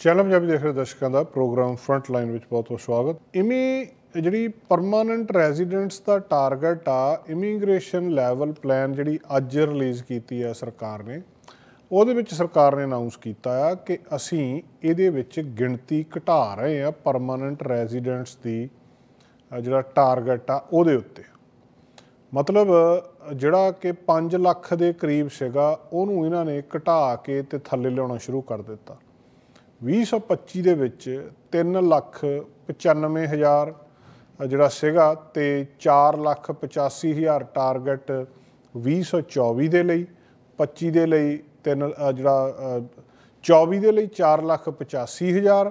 channel Punjabi ਦੇਖ ਰਹੇ ਦਰਸ਼ਕਾਂ ਦਾ ਪ੍ਰੋਗਰਾਮ ਫਰੰਟ ਲਾਈਨ ਵਿੱਚ ਬਹੁਤ ਬਹੁਤ ਸਵਾਗਤ ਇਮੀ ਜਿਹੜੀ ਪਰਮਾਨੈਂਟ ਰੈਜ਼ੀਡੈਂਟਸ ਦਾ ਟਾਰਗੇਟ ਆ ਇਮੀਗ੍ਰੇਸ਼ਨ ਲੈਵਲ ਪਲਾਨ ਜਿਹੜੀ ਅੱਜ ਰਿਲੀਜ਼ ਕੀਤੀ ਹੈ ਸਰਕਾਰ ਨੇ ਉਹਦੇ ਵਿੱਚ ਸਰਕਾਰ ਨੇ ਅਨਾਉਂਸ ਕੀਤਾ ਆ ਕਿ ਅਸੀਂ ਇਹਦੇ ਵਿੱਚ ਗਿਣਤੀ ਘਟਾ ਰਹੇ ਆ ਪਰਮਾਨੈਂਟ ਰੈਜ਼ੀਡੈਂਟਸ ਦੀ ਜਿਹੜਾ ਟਾਰਗੇਟ ਆ ਉਹਦੇ ਉੱਤੇ ਮਤਲਬ ਜਿਹੜਾ ਕਿ 5 ਲੱਖ ਦੇ ਕਰੀਬ ਸੀਗਾ ਉਹਨੂੰ ਇਹਨਾਂ ਨੇ ਘਟਾ ਕੇ ਤੇ ਥੱਲੇ ਲਿਆਉਣਾ ਸ਼ੁਰੂ ਕਰ ਦਿੱਤਾ 2025 ਦੇ ਵਿੱਚ 3 ਲੱਖ ਹਜ਼ਾਰ ਜਿਹੜਾ ਸੀਗਾ ਤੇ 4 ਲੱਖ ਹਜ਼ਾਰ ਟਾਰਗੇਟ 2024 ਦੇ ਲਈ 25 ਦੇ ਲਈ 3 ਜਿਹੜਾ 24 ਦੇ ਲਈ 4 ਲੱਖ ਹਜ਼ਾਰ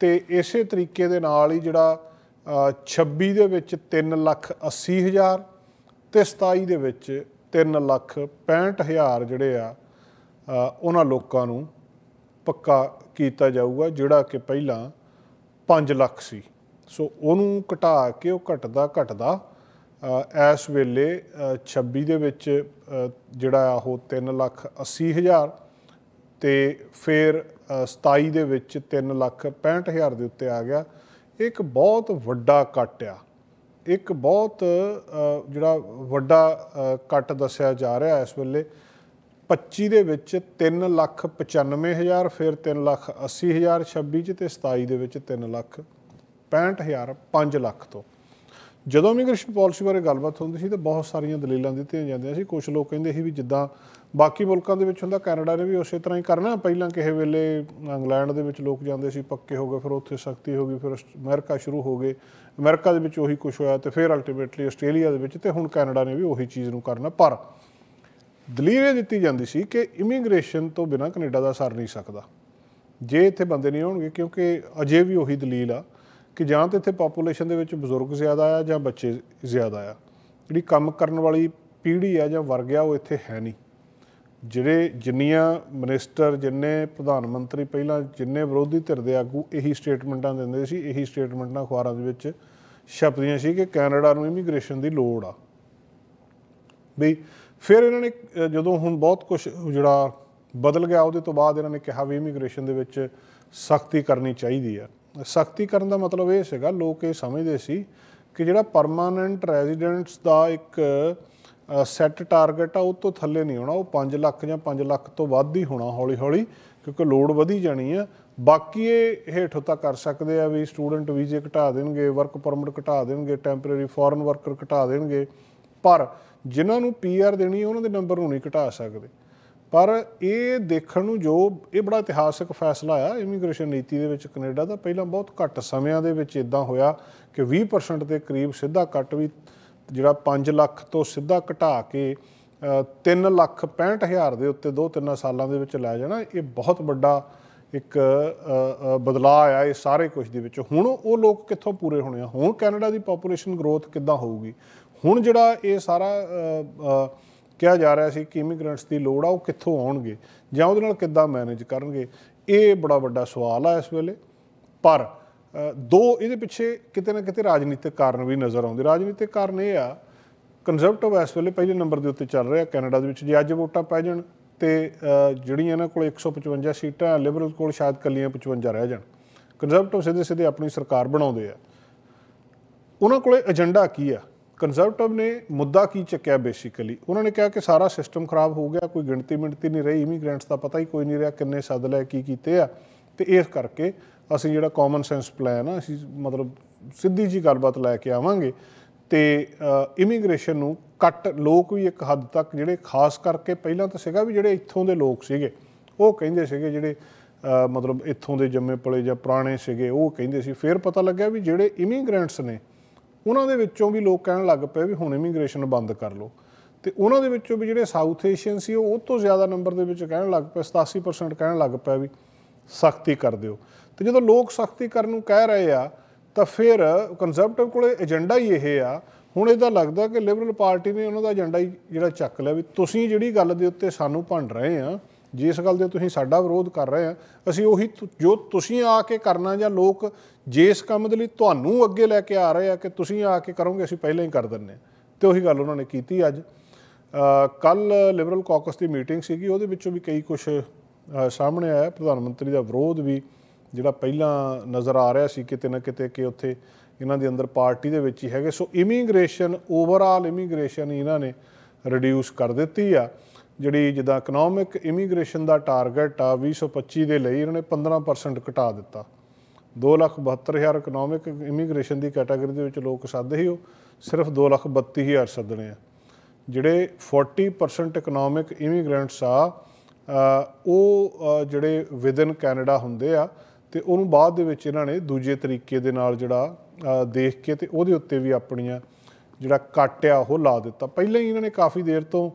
ਤੇ ਇਸੇ ਤਰੀਕੇ ਦੇ ਨਾਲ ਹੀ ਜਿਹੜਾ 26 ਦੇ ਵਿੱਚ 3 ਲੱਖ ਹਜ਼ਾਰ ਤੇ 27 ਦੇ ਵਿੱਚ 3 ਲੱਖ ਹਜ਼ਾਰ ਜਿਹੜੇ ਆ ਉਹਨਾਂ ਲੋਕਾਂ ਨੂੰ ਪੱਕਾ ਕੀਤਾ ਜਾਊਗਾ ਜਿਹੜਾ ਕਿ ਪਹਿਲਾਂ 5 ਲੱਖ ਸੀ ਸੋ ਉਹਨੂੰ ਘਟਾ ਕੇ ਉਹ ਘਟਦਾ ਘਟਦਾ ਇਸ ਵੇਲੇ 26 ਦੇ ਵਿੱਚ ਜਿਹੜਾ ਉਹ 3 ਲੱਖ 80 ਹਜ਼ਾਰ ਤੇ ਫਿਰ 27 ਦੇ ਵਿੱਚ 3 ਲੱਖ 65 ਹਜ਼ਾਰ ਦੇ ਉੱਤੇ ਆ ਗਿਆ ਇੱਕ ਬਹੁਤ ਵੱਡਾ ਕੱਟ ਆ ਇੱਕ ਬਹੁਤ ਜਿਹੜਾ ਵੱਡਾ ਕੱਟ ਦੱਸਿਆ ਜਾ ਰਿਹਾ ਇਸ ਵੇਲੇ 25 ਦੇ ਵਿੱਚ 3 ਲੱਖ 95000 ਫਿਰ 3 ਲੱਖ 80000 26 ਚ ਤੇ 27 ਦੇ ਵਿੱਚ 3 ਲੱਖ 65000 5 ਲੱਖ ਤੋਂ ਜਦੋਂ ਇਮੀਗ੍ਰੇਸ਼ਨ ਪਾਲਿਸੀ ਬਾਰੇ ਗੱਲਬਾਤ ਹੁੰਦੀ ਸੀ ਤਾਂ ਬਹੁਤ ਸਾਰੀਆਂ ਦਲੀਲਾਂ ਦਿੱਤੀਆਂ ਜਾਂਦੀਆਂ ਸੀ ਕੁਝ ਲੋਕ ਕਹਿੰਦੇ ਸੀ ਵੀ ਜਿੱਦਾਂ ਬਾਕੀ ਮੁਲਕਾਂ ਦੇ ਵਿੱਚ ਹੁੰਦਾ ਕੈਨੇਡਾ ਨੇ ਵੀ ਉਸੇ ਤਰ੍ਹਾਂ ਹੀ ਕਰਨਾ ਪਹਿਲਾਂ ਕਿਸੇ ਵੇਲੇ ਇੰਗਲੈਂਡ ਦੇ ਵਿੱਚ ਲੋਕ ਜਾਂਦੇ ਸੀ ਪੱਕੇ ਹੋ ਗਏ ਫਿਰ ਉੱਥੇ ਸਖਤੀ ਹੋ ਗਈ ਫਿਰ ਅਮਰੀਕਾ ਸ਼ੁਰੂ ਹੋ ਗਏ ਅਮਰੀਕਾ ਦੇ ਵਿੱਚ ਉਹੀ ਕੁਝ ਹੋਇਆ ਤੇ ਫਿਰ ਅਲਟੀਮੇਟਲੀ ਆਸਟ੍ਰੇਲੀਆ ਦੇ ਵਿੱਚ ਤੇ ਹੁਣ ਕੈਨੇਡਾ ਨੇ ਵੀ ਉਹੀ ਚੀਜ਼ ਨੂੰ ਕਰਨਾ ਪਰ ਦਲੀਲ ਇਹ ਦਿੱਤੀ ਜਾਂਦੀ ਸੀ ਕਿ ਇਮੀਗ੍ਰੇਸ਼ਨ ਤੋਂ ਬਿਨਾ ਕੈਨੇਡਾ ਦਾ ਸਰ ਨਹੀਂ ਸਕਦਾ ਜੇ ਇੱਥੇ ਬੰਦੇ ਨਹੀਂ ਹੋਣਗੇ ਕਿਉਂਕਿ ਅਜੇ ਵੀ ਉਹੀ ਦਲੀਲ ਆ ਕਿ ਜਾਂ ਤੇ ਇੱਥੇ ਪੋਪੂਲੇਸ਼ਨ ਦੇ ਵਿੱਚ ਬਜ਼ੁਰਗ ਜ਼ਿਆਦਾ ਆ ਜਾਂ ਬੱਚੇ ਜ਼ਿਆਦਾ ਆ ਜਿਹੜੀ ਕੰਮ ਕਰਨ ਵਾਲੀ ਪੀੜ੍ਹੀ ਆ ਜਾਂ ਵਰਗ ਆ ਉਹ ਇੱਥੇ ਹੈ ਨਹੀਂ ਜਿਹੜੇ ਜਿੰਨੀਆਂ ਮਿਨਿਸਟਰ ਜਿੰਨੇ ਪ੍ਰਧਾਨ ਮੰਤਰੀ ਪਹਿਲਾਂ ਜਿੰਨੇ ਵਿਰੋਧੀ ਧਿਰ ਦੇ ਆਗੂ ਇਹੀ ਸਟੇਟਮੈਂਟਾਂ ਦਿੰਦੇ ਸੀ ਇਹੀ ਸਟੇਟਮੈਂਟਾਂ ਅਖਬਾਰਾਂ ਦੇ ਵਿੱਚ ਛਪਦੀਆਂ ਸੀ ਕਿ ਕੈਨੇਡਾ ਨੂੰ ਇਮੀਗ੍ਰੇਸ਼ਨ ਦੀ ਲੋੜ ਆ ਵੀ ਫਿਰ ਇਹਨਾਂ ਨੇ ਜਦੋਂ ਹੁਣ ਬਹੁਤ ਕੁਝ ਜਿਹੜਾ ਬਦਲ ਗਿਆ ਉਹਦੇ ਤੋਂ ਬਾਅਦ ਇਹਨਾਂ ਨੇ ਕਿਹਾ ਵੀ ਇਮੀਗ੍ਰੇਸ਼ਨ ਦੇ ਵਿੱਚ ਸਖਤੀ ਕਰਨੀ ਚਾਹੀਦੀ ਆ ਸਖਤੀ ਕਰਨ ਦਾ ਮਤਲਬ ਇਹ ਸੀਗਾ ਲੋਕ ਇਹ ਸਮਝਦੇ ਸੀ ਕਿ ਜਿਹੜਾ ਪਰਮਾਨੈਂਟ ਰੈਜ਼ੀਡੈਂਟਸ ਦਾ ਇੱਕ ਸੈੱਟ ਟਾਰਗੇਟ ਆ ਉਹ ਤੋਂ ਥੱਲੇ ਨਹੀਂ ਹੋਣਾ ਉਹ 5 ਲੱਖ ਜਾਂ 5 ਲੱਖ ਤੋਂ ਵੱਧ ਹੀ ਹੋਣਾ ਹੌਲੀ-ਹੌਲੀ ਕਿਉਂਕਿ ਲੋਡ ਵਧੀ ਜਾਣੀ ਆ ਬਾਕੀ ਇਹ ਹੇਠੋਂ ਤੱਕ ਕਰ ਸਕਦੇ ਆ ਵੀ ਸਟੂਡੈਂਟ ਵੀਜ਼ੇ ਘਟਾ ਦੇਣਗੇ ਵਰਕ ਪਰਮਿਟ ਘਟਾ ਦੇਣਗੇ ਟੈਂਪਰੇਰੀ ਫੋਰਨ ਵਰਕਰ ਘਟਾ ਦੇਣਗੇ ਪਰ ਜਿਨ੍ਹਾਂ ਨੂੰ ਪੀਆਰ ਦੇਣੀ ਉਹਨਾਂ ਦੇ ਨੰਬਰ ਨੂੰ ਨਹੀਂ ਘਟਾ ਸਕਦੇ ਪਰ ਇਹ ਦੇਖਣ ਨੂੰ ਜੋ ਇਹ ਬੜਾ ਇਤਿਹਾਸਕ ਫੈਸਲਾ ਆ ਇਮੀਗ੍ਰੇਸ਼ਨ ਨੀਤੀ ਦੇ ਵਿੱਚ ਕੈਨੇਡਾ ਦਾ ਪਹਿਲਾਂ ਬਹੁਤ ਘੱਟ ਸਮਿਆਂ ਦੇ ਵਿੱਚ ਇਦਾਂ ਹੋਇਆ ਕਿ 20% ਦੇ ਕਰੀਬ ਸਿੱਧਾ ਕੱਟ ਵੀ ਜਿਹੜਾ 5 ਲੱਖ ਤੋਂ ਸਿੱਧਾ ਘਟਾ ਕੇ 3 ਲੱਖ ਹਜ਼ਾਰ ਦੇ ਉੱਤੇ 2-3 ਸਾਲਾਂ ਦੇ ਵਿੱਚ ਲੈ ਜਾਣਾ ਇਹ ਬਹੁਤ ਵੱਡਾ ਇੱਕ ਬਦਲਾਅ ਆਇਆ ਇਹ ਸਾਰੇ ਕੁਝ ਦੇ ਵਿੱਚ ਹੁਣ ਉਹ ਲੋਕ ਕਿੱਥੋਂ ਪੂਰੇ ਹੋਣੇ ਆ ਹੁਣ ਕੈਨੇਡਾ ਦੀ ਪੋਪੂਲੇਸ਼ਨ ਗਰੋਥ ਕਿੱਦਾਂ ਹੋਊਗੀ ਹੁਣ ਜਿਹੜਾ ਇਹ ਸਾਰਾ ਕਿਹਾ ਜਾ ਰਿਹਾ ਸੀ ਕਿ ਇਮੀਗ੍ਰੈਂਟਸ ਦੀ ਲੋੜ ਆ ਉਹ ਕਿੱਥੋਂ ਆਉਣਗੇ ਜਾਂ ਉਹਦੇ ਨਾਲ ਕਿੱਦਾਂ ਮੈਨੇਜ ਕਰਨਗੇ ਇਹ ਬੜਾ ਵੱਡਾ ਸਵਾਲ ਆ ਇਸ ਵੇਲੇ ਪਰ ਦੋ ਇਹਦੇ ਪਿੱਛੇ ਕਿਤੇ ਨਾ ਕਿਤੇ ਰਾਜਨੀਤਿਕ ਕਾਰਨ ਵੀ ਨਜ਼ਰ ਆਉਂਦੇ ਰਾਜਨੀਤਿਕ ਕਾਰਨ ਇਹ ਆ ਕੰਜ਼ਰਵੇਟਿਵ ਇਸ ਵੇਲੇ ਪਹਿਲੇ ਨੰਬਰ ਦੇ ਉੱਤੇ ਚੱਲ ਰਿਹਾ ਕੈਨੇਡਾ ਦੇ ਵਿੱਚ ਜੇ ਅੱਜ ਵੋਟਾਂ ਪੈ ਜਾਣ ਤੇ ਜਿਹੜੀਆਂ ਇਹਨਾਂ ਕੋਲ 155 ਸੀਟਾਂ ਲਿਬਰਲ ਕੋਲ ਸ਼ਾਇਦ ਕੱਲੀਆਂ 55 ਰਹਿ ਜਾਣ ਕੰਜ਼ਰਵੇਟਿਵ ਸਿੱਧੇ ਸਿੱਧੇ ਆਪਣੀ ਸਰਕਾਰ ਬਣਾਉਂਦੇ ਆ ਉਹਨਾਂ ਕੋਲੇ ਏਜੰਡਾ ਕੀ ਆ ਕੰਜ਼ਰਵੇਟਿਵ ਨੇ ਮੁੱਦਾ ਕੀ ਚੱਕਿਆ ਬੇਸਿਕਲੀ ਉਹਨਾਂ ਨੇ ਕਿਹਾ ਕਿ ਸਾਰਾ ਸਿਸਟਮ ਖਰਾਬ ਹੋ ਗਿਆ ਕੋਈ ਗਿਣਤੀ ਮਿੰਟੀ ਨਹੀਂ ਰਹੀ ਇਮੀਗ੍ਰੈਂਟਸ ਦਾ ਪਤਾ ਹੀ ਕੋਈ ਨਹੀਂ ਰਿਹਾ ਕਿੰਨੇ ਸੱਦ ਲੈ ਕੀ ਕੀਤੇ ਆ ਤੇ ਇਸ ਕਰਕੇ ਅਸੀਂ ਜਿਹੜਾ ਕਾਮਨ ਸੈਂਸ ਪਲਾਨ ਆ ਅਸੀਂ ਮਤਲਬ ਸਿੱਧੀ ਜੀ ਗੱਲਬਾਤ ਲੈ ਕੇ ਆਵਾਂਗੇ ਤੇ ਇਮੀਗ੍ਰੇਸ਼ਨ ਨੂੰ ਕੱਟ ਲੋਕ ਵੀ ਇੱਕ ਹੱਦ ਤੱਕ ਜਿਹੜੇ ਖਾਸ ਕਰਕੇ ਪਹਿਲਾਂ ਤਾਂ ਸੀਗਾ ਵੀ ਜਿਹੜੇ ਇੱਥੋਂ ਦੇ ਲੋਕ ਸੀਗੇ ਉਹ ਕਹਿੰਦੇ ਸੀਗੇ ਜਿਹੜੇ ਮਤਲਬ ਇੱਥੋਂ ਦੇ ਜੰਮੇ ਪਲੇ ਜਾਂ ਪੁਰਾਣੇ ਸੀਗੇ ਉਹ ਕਹਿੰਦੇ ਸੀ ਫਿਰ ਪਤਾ ਲੱਗਿਆ ਵੀ ਜਿਹੜੇ ਇਮੀਗ੍ਰੈਂਟਸ ਨੇ ਉਹਨਾਂ ਦੇ ਵਿੱਚੋਂ ਵੀ ਲੋਕ ਕਹਿਣ ਲੱਗ ਪਏ ਵੀ ਹੁਣ ਇਮੀਗ੍ਰੇਸ਼ਨ ਬੰਦ ਕਰ ਲਓ ਤੇ ਉਹਨਾਂ ਦੇ ਵਿੱਚੋਂ ਵੀ ਜਿਹੜੇ ਸਾਊਥ ਏਸ਼ੀਅਨ ਸੀ ਉਹ ਤੋਂ ਜ਼ਿਆਦਾ ਨੰਬਰ ਦੇ ਵਿੱਚ ਕਹਿਣ ਲੱਗ ਪਏ 87% ਕਹਿਣ ਲੱਗ ਪਏ ਵੀ ਸਖਤੀ ਕਰ ਦਿਓ ਤੇ ਜਦੋਂ ਲੋਕ ਸਖਤੀ ਕਰਨ ਨੂੰ ਕਹਿ ਰਹੇ ਆ ਤਾਂ ਫਿਰ ਕੰਜ਼ਰਵੇਟਿਵ ਕੋਲੇ ਏਜੰਡਾ ਹੀ ਇਹ ਆ ਹੁਣ ਇਹਦਾ ਲੱਗਦਾ ਕਿ ਲਿਬਰਲ ਪਾਰਟੀ ਨੇ ਉਹਨਾਂ ਦਾ ਏਜੰਡਾ ਹੀ ਜਿਹੜਾ ਚੱਕ ਲਿਆ ਵੀ ਤੁਸੀਂ ਜਿਹੜੀ ਗੱਲ ਦੇ ਉੱਤੇ ਸਾਨੂੰ ਭੰਡ ਰਹੇ ਆ ਜਿਸ ਗੱਲ ਦੇ ਤੁਸੀਂ ਸਾਡਾ ਵਿਰੋਧ ਕਰ ਰਹੇ ਆ ਅਸੀਂ ਉਹੀ ਜੋ ਤੁਸੀਂ ਆ ਕੇ ਕਰਨਾ ਜਾਂ ਲੋਕ ਜਿਸ ਕੰਮ ਦੇ ਲਈ ਤੁਹਾਨੂੰ ਅੱਗੇ ਲੈ ਕੇ ਆ ਰਹੇ ਆ ਕਿ ਤੁਸੀਂ ਆ ਕੇ ਕਰੋਗੇ ਅਸੀਂ ਪਹਿਲਾਂ ਹੀ ਕਰ ਦਿੰਨੇ ਆ ਤੇ ਉਹੀ ਗੱਲ ਉਹਨਾਂ ਨੇ ਕੀਤੀ ਅੱਜ ਕੱਲ ਲਿਬਰਲ ਕਾਕਸ ਦੀ ਮੀਟਿੰਗ ਸੀਗੀ ਉਹਦੇ ਵਿੱਚੋਂ ਵੀ ਕਈ ਕੁਝ ਸਾਹਮਣੇ ਆਇਆ ਪ੍ਰਧਾਨ ਮੰਤਰੀ ਦਾ ਵਿਰੋਧ ਵੀ ਜਿਹੜਾ ਪਹਿਲਾਂ ਨਜ਼ਰ ਆ ਰਿਹਾ ਸੀ ਕਿਤੇ ਨਾ ਕਿਤੇ ਕਿ ਉੱਥੇ ਇਹਨਾਂ ਦੇ ਅੰਦਰ ਪਾਰਟੀ ਦੇ ਵਿੱਚ ਹੀ ਹੈਗੇ ਸੋ ਇਮੀਗ੍ਰੇਸ਼ਨ ਓਵਰਆਲ ਇਮੀਗ੍ਰੇਸ਼ਨ ਇਹਨਾਂ ਨੇ ਰਿਡਿਊਸ ਕਰ ਦਿੱਤੀ ਆ ਜਿਹੜੀ ਜਿੱਦਾਂ ਇਕਨੋਮਿਕ ਇਮੀਗ੍ਰੇਸ਼ਨ ਦਾ ਟਾਰਗੇਟ ਆ 2025 ਦੇ ਲਈ ਇਹਨਾਂ ਨੇ 15% ਘਟਾ ਦਿੱਤਾ 272000 ਇਕਨੋਮਿਕ ਇਮੀਗ੍ਰੇਸ਼ਨ ਦੀ ਕੈਟਾਗਰੀ ਦੇ ਵਿੱਚ ਲੋਕ ਸੱਦੇ ਹੀ ਉਹ ਸਿਰਫ 232000 ਸੱਦਣੇ ਆ ਜਿਹੜੇ 40% ਇਕਨੋਮਿਕ ਇਮੀਗ੍ਰੈਂਟਸ ਆ ਉਹ ਜਿਹੜੇ ਵਿਦਨ ਕੈਨੇਡਾ ਹੁੰਦੇ ਆ ਤੇ ਉਹਨੂੰ ਬਾਅਦ ਦੇ ਵਿੱਚ ਇਹਨਾਂ ਨੇ ਦੂਜੇ ਤਰੀਕੇ ਦੇ ਨਾਲ ਜਿਹੜਾ ਦੇਖ ਕੇ ਤੇ ਉਹਦੇ ਉੱਤੇ ਵੀ ਆਪਣੀਆਂ ਜਿਹੜਾ ਕੱਟ ਉਹ ਲਾ ਦਿੱਤਾ ਪਹਿਲਾਂ ਹੀ ਇਹਨਾਂ ਨੇ ਕਾਫੀ ਦੇਰ ਤੋਂ